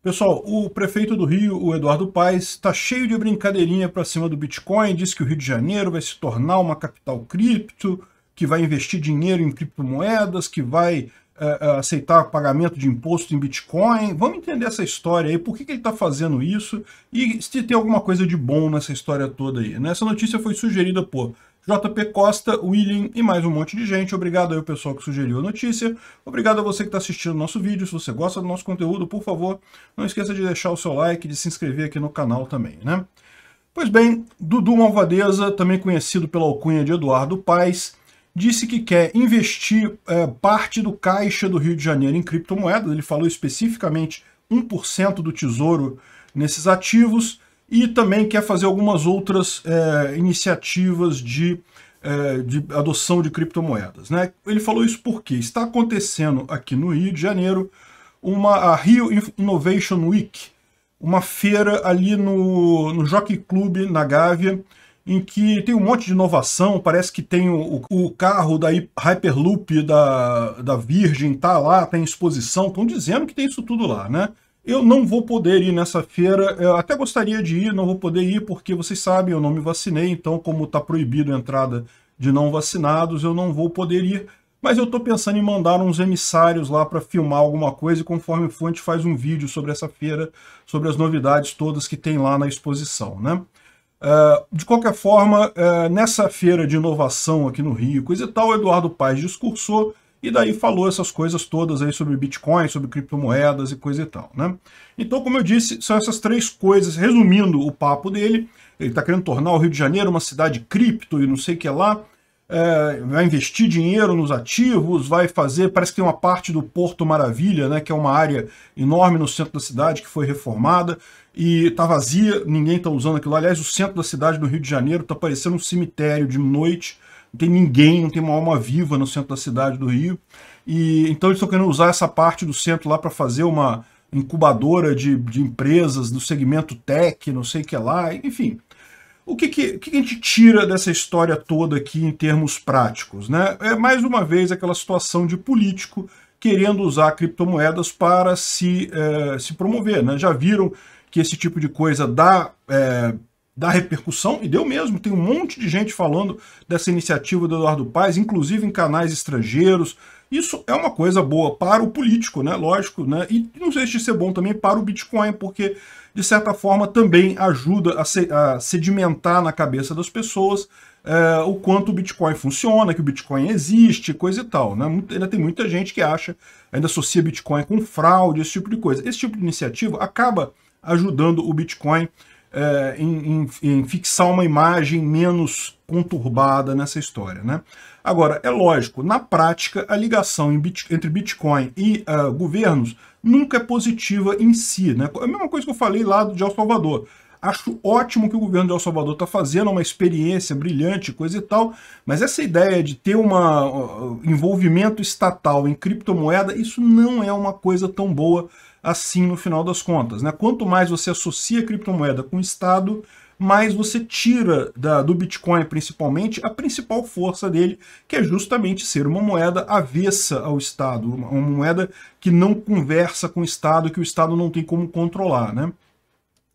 Pessoal, o prefeito do Rio, o Eduardo Paes, está cheio de brincadeirinha para cima do Bitcoin, diz que o Rio de Janeiro vai se tornar uma capital cripto, que vai investir dinheiro em criptomoedas, que vai é, aceitar pagamento de imposto em Bitcoin. Vamos entender essa história aí, por que, que ele está fazendo isso e se tem alguma coisa de bom nessa história toda aí. Né? Essa notícia foi sugerida por JP Costa, William e mais um monte de gente. Obrigado aí o pessoal que sugeriu a notícia. Obrigado a você que está assistindo o nosso vídeo. Se você gosta do nosso conteúdo, por favor, não esqueça de deixar o seu like, de se inscrever aqui no canal também, né? Pois bem, Dudu Malvadeza, também conhecido pela alcunha de Eduardo Paes, disse que quer investir é, parte do caixa do Rio de Janeiro em criptomoedas. Ele falou especificamente 1% do tesouro nesses ativos e também quer fazer algumas outras é, iniciativas de, é, de, adoção de criptomoedas. Né? Ele falou isso porque está acontecendo aqui no Rio de Janeiro uma a Rio Innovation Week, uma feira ali no, no Jockey Club, na Gávea, em que tem um monte de inovação, parece que tem o, o carro da Hyperloop da, da Virgin, tá lá, tem tá exposição, estão dizendo que tem isso tudo lá, né? Eu não vou poder ir nessa feira, eu até gostaria de ir, não vou poder ir porque vocês sabem, eu não me vacinei, então como está proibido a entrada de não vacinados, eu não vou poder ir. Mas eu estou pensando em mandar uns emissários lá para filmar alguma coisa e conforme fonte faz um vídeo sobre essa feira, sobre as novidades todas que tem lá na exposição, né? Uh, de qualquer forma, uh, nessa feira de inovação aqui no Rio, coisa e tal, o Eduardo Paes discursou e daí falou essas coisas todas aí sobre Bitcoin, sobre criptomoedas e coisa e tal, né? Então, como eu disse, são essas três coisas, resumindo o papo dele, ele está querendo tornar o Rio de Janeiro uma cidade cripto e não sei o que lá, é, vai investir dinheiro nos ativos, vai fazer, parece que tem uma parte do Porto Maravilha, né, que é uma área enorme no centro da cidade que foi reformada e está vazia, ninguém está usando aquilo. Aliás, o centro da cidade do Rio de Janeiro está parecendo um cemitério de noite, não tem ninguém, não tem uma alma viva no centro da cidade do Rio. E então eles estão querendo usar essa parte do centro lá para fazer uma incubadora de, de empresas do segmento tech, não sei o que lá, enfim. O que, que, o que, a gente tira dessa história toda aqui em termos práticos? Né? É mais uma vez aquela situação de político querendo usar criptomoedas para se, é, se promover. Né? Já viram que esse tipo de coisa dá é, da repercussão, e deu mesmo. Tem um monte de gente falando dessa iniciativa do Eduardo Paes, inclusive em canais estrangeiros. Isso é uma coisa boa para o político, né? Lógico, né? E não sei se isso é bom também para o Bitcoin, porque de certa forma também ajuda a, a sedimentar na cabeça das pessoas é, o quanto o Bitcoin funciona, que o Bitcoin existe, coisa e tal. Né? Ainda tem muita gente que acha, ainda associa Bitcoin com fraude, esse tipo de coisa. Esse tipo de iniciativa acaba ajudando o Bitcoin é, em, em, em, fixar uma imagem menos conturbada nessa história. Né? Agora, é lógico, na prática, a ligação bit, entre Bitcoin e uh, governos nunca é positiva em si. Né? É a mesma coisa que eu falei lá de El Salvador. Acho ótimo que o governo de El Salvador está fazendo, é uma experiência brilhante, coisa e tal, mas essa ideia de ter um uh, envolvimento estatal em criptomoeda, isso não é uma coisa tão boa assim no final das contas. Né? Quanto mais você associa criptomoeda com o Estado, mais você tira da, do Bitcoin, principalmente, a principal força dele, que é justamente ser uma moeda avessa ao Estado, uma, uma moeda que não conversa com o Estado, que o Estado não tem como controlar. Né?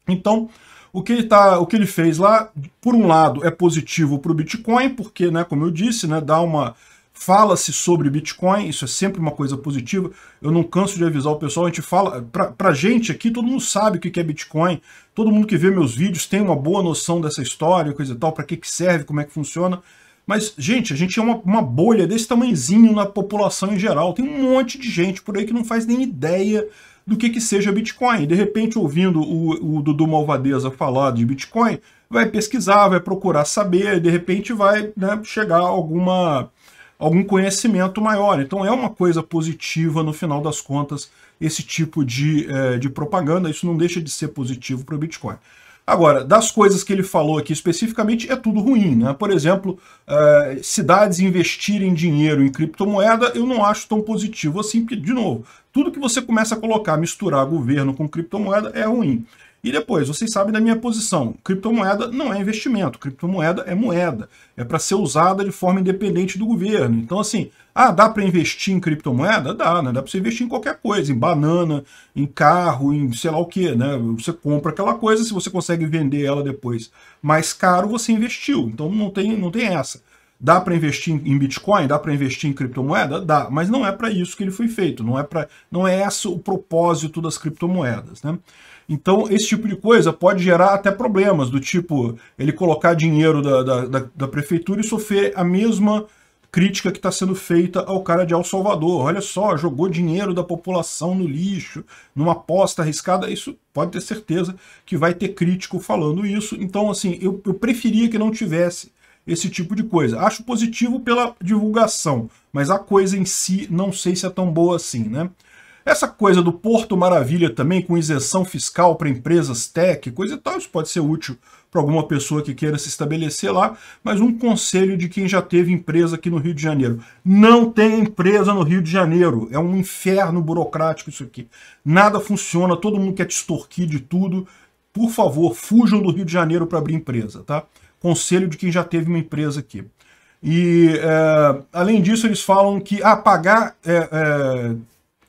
Então, o que ele, tá, o que ele fez lá, por um lado, é positivo para o Bitcoin, porque, né, como eu disse, né, dá uma. Fala-se sobre Bitcoin, isso é sempre uma coisa positiva. Eu não canso de avisar o pessoal, a gente fala. Para a gente aqui, todo mundo sabe o que é Bitcoin, todo mundo que vê meus vídeos tem uma boa noção dessa história, coisa e tal, para que, que serve, como é que funciona. Mas, gente, a gente é uma, uma bolha desse tamanhozinho na população em geral. Tem um monte de gente por aí que não faz nem ideia do que, que seja Bitcoin. De repente, ouvindo o, o Dudu Malvadeza falar de Bitcoin, vai pesquisar, vai procurar saber, e de repente vai né, chegar alguma algum conhecimento maior. Então é uma coisa positiva, no final das contas, esse tipo de, é, de propaganda. Isso não deixa de ser positivo para o Bitcoin. Agora, das coisas que ele falou aqui especificamente, é tudo ruim. Né? Por exemplo, eh, cidades investirem dinheiro em criptomoeda, eu não acho tão positivo assim, porque, de novo, tudo que você começa a colocar, misturar governo com criptomoeda é ruim. E depois, vocês sabem da minha posição, criptomoeda não é investimento, criptomoeda é moeda, é para ser usada de forma independente do governo. Então assim, ah, dá para investir em criptomoeda? Dá, né? Dá para você investir em qualquer coisa, em banana, em carro, em sei lá o que, né? Você compra aquela coisa, se você consegue vender ela depois mais caro, você investiu. Então não tem, não tem essa. Dá para investir em Bitcoin? Dá para investir em criptomoeda? Dá, mas não é para isso que ele foi feito, não é para, não é esse o propósito das criptomoedas, né? Então, esse tipo de coisa pode gerar até problemas, do tipo ele colocar dinheiro da, da, da, da prefeitura e sofrer a mesma crítica que está sendo feita ao cara de El Salvador. Olha só, jogou dinheiro da população no lixo, numa aposta arriscada. Isso pode ter certeza que vai ter crítico falando isso. Então, assim, eu, eu preferia que não tivesse esse tipo de coisa. Acho positivo pela divulgação, mas a coisa em si não sei se é tão boa assim, né? Essa coisa do Porto Maravilha também, com isenção fiscal para empresas tech, coisa e tal, isso pode ser útil para alguma pessoa que queira se estabelecer lá, mas um conselho de quem já teve empresa aqui no Rio de Janeiro. Não tem empresa no Rio de Janeiro, é um inferno burocrático isso aqui. Nada funciona, todo mundo quer te extorquir de tudo. Por favor, fujam do Rio de Janeiro para abrir empresa, tá? Conselho de quem já teve uma empresa aqui. E, é, além disso, eles falam que ah, pagar é, é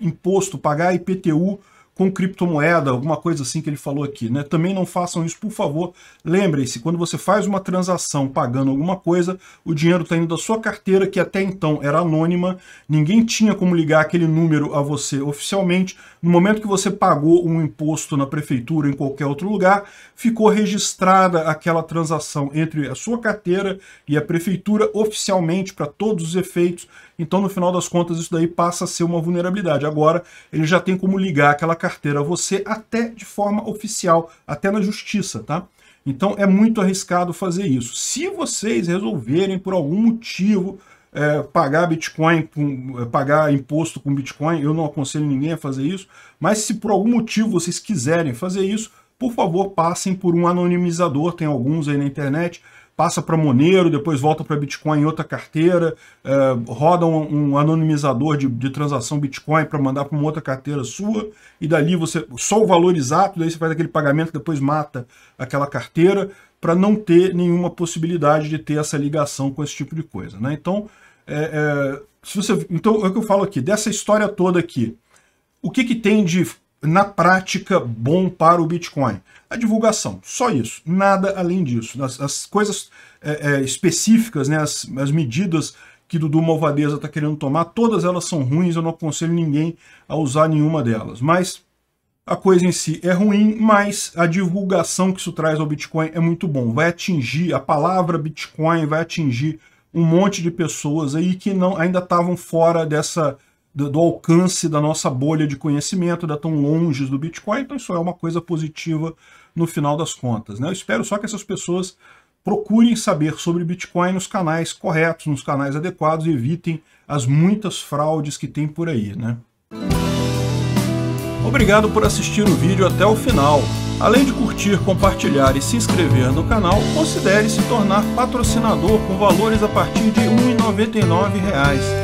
imposto, pagar IPTU com criptomoeda, alguma coisa assim que ele falou aqui, né? Também não façam isso, por favor. Lembrem-se, quando você faz uma transação pagando alguma coisa, o dinheiro está indo da sua carteira, que até então era anônima, ninguém tinha como ligar aquele número a você oficialmente. No momento que você pagou um imposto na prefeitura ou em qualquer outro lugar, ficou registrada aquela transação entre a sua carteira e a prefeitura oficialmente para todos os efeitos. Então, no final das contas, isso daí passa a ser uma vulnerabilidade. Agora, ele já tem como ligar aquela carteira a você até de forma oficial, até na justiça, tá? Então é muito arriscado fazer isso. Se vocês resolverem, por algum motivo, é, pagar Bitcoin, com, é, pagar imposto com Bitcoin, eu não aconselho ninguém a fazer isso, mas se por algum motivo vocês quiserem fazer isso, por favor, passem por um anonimizador, tem alguns aí na internet, passa para Monero, depois volta para Bitcoin em outra carteira, é, roda um, um anonimizador de, de, transação Bitcoin para mandar para uma outra carteira sua, e dali você só o valor exato, daí você faz aquele pagamento, depois mata aquela carteira, para não ter nenhuma possibilidade de ter essa ligação com esse tipo de coisa. Né? Então, é, é, se você, então, é o que eu falo aqui, dessa história toda aqui, o que, que tem de na prática bom para o Bitcoin? A divulgação, só isso, nada além disso. As, as coisas é, é, específicas, né, as, as medidas que Dudu Malvadeza está querendo tomar, todas elas são ruins, eu não aconselho ninguém a usar nenhuma delas. Mas a coisa em si é ruim, mas a divulgação que isso traz ao Bitcoin é muito bom. Vai atingir, a palavra Bitcoin vai atingir um monte de pessoas aí que não ainda estavam fora dessa do, do, alcance da nossa bolha de conhecimento, da tão longe do Bitcoin, então isso é uma coisa positiva no final das contas. Né? Eu espero só que essas pessoas procurem saber sobre Bitcoin nos canais corretos, nos canais adequados, e evitem as muitas fraudes que tem por aí. Né? Obrigado por assistir o vídeo até o final. Além de curtir, compartilhar e se inscrever no canal, considere se tornar patrocinador com valores a partir de R$ 1,99